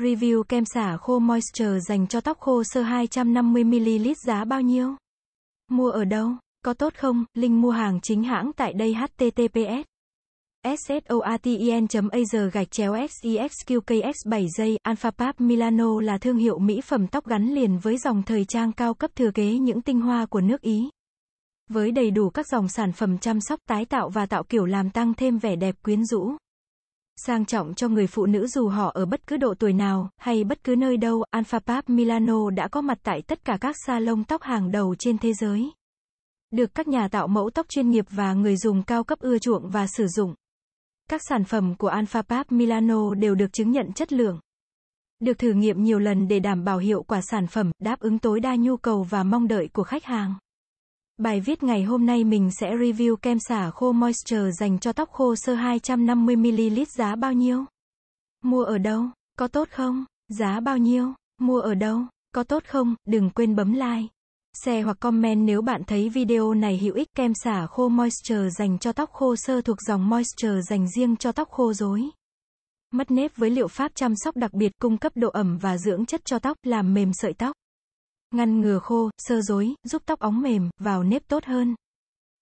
Review kem xả khô Moisture dành cho tóc khô sơ 250ml giá bao nhiêu? Mua ở đâu? Có tốt không? Link mua hàng chính hãng tại đây HTTPS. SSOATIN.aser gạch chéo SEXQKX7 giây pap Milano là thương hiệu mỹ phẩm tóc gắn liền với dòng thời trang cao cấp thừa kế những tinh hoa của nước Ý. Với đầy đủ các dòng sản phẩm chăm sóc tái tạo và tạo kiểu làm tăng thêm vẻ đẹp quyến rũ sang trọng cho người phụ nữ dù họ ở bất cứ độ tuổi nào, hay bất cứ nơi đâu, Alpha Pap Milano đã có mặt tại tất cả các salon tóc hàng đầu trên thế giới. Được các nhà tạo mẫu tóc chuyên nghiệp và người dùng cao cấp ưa chuộng và sử dụng. Các sản phẩm của Alpha Pap Milano đều được chứng nhận chất lượng. Được thử nghiệm nhiều lần để đảm bảo hiệu quả sản phẩm, đáp ứng tối đa nhu cầu và mong đợi của khách hàng. Bài viết ngày hôm nay mình sẽ review kem xả khô moisture dành cho tóc khô sơ 250ml giá bao nhiêu? Mua ở đâu? Có tốt không? Giá bao nhiêu? Mua ở đâu? Có tốt không? Đừng quên bấm like, share hoặc comment nếu bạn thấy video này hữu ích. Kem xả khô moisture dành cho tóc khô sơ thuộc dòng moisture dành riêng cho tóc khô rối. Mất nếp với liệu pháp chăm sóc đặc biệt cung cấp độ ẩm và dưỡng chất cho tóc, làm mềm sợi tóc ngăn ngừa khô, sơ rối, giúp tóc óng mềm, vào nếp tốt hơn.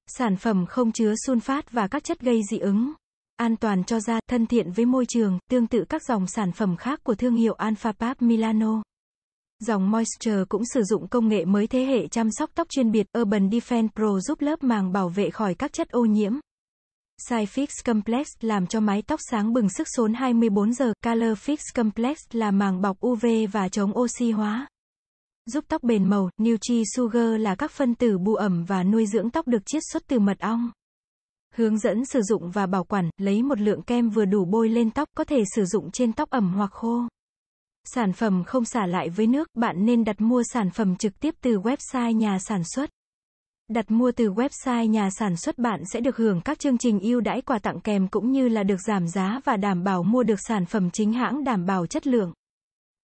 Sản phẩm không chứa sunfat và các chất gây dị ứng. An toàn cho da, thân thiện với môi trường, tương tự các dòng sản phẩm khác của thương hiệu Alpha Pap Milano. Dòng Moisture cũng sử dụng công nghệ mới thế hệ chăm sóc tóc chuyên biệt Urban Defense Pro giúp lớp màng bảo vệ khỏi các chất ô nhiễm. Fix Complex làm cho mái tóc sáng bừng sức sốn 24 giờ, Color Fix Complex là màng bọc UV và chống oxy hóa. Giúp tóc bền màu, Nuchi Sugar là các phân tử bù ẩm và nuôi dưỡng tóc được chiết xuất từ mật ong. Hướng dẫn sử dụng và bảo quản, lấy một lượng kem vừa đủ bôi lên tóc, có thể sử dụng trên tóc ẩm hoặc khô. Sản phẩm không xả lại với nước, bạn nên đặt mua sản phẩm trực tiếp từ website nhà sản xuất. Đặt mua từ website nhà sản xuất bạn sẽ được hưởng các chương trình ưu đãi quà tặng kèm cũng như là được giảm giá và đảm bảo mua được sản phẩm chính hãng đảm bảo chất lượng.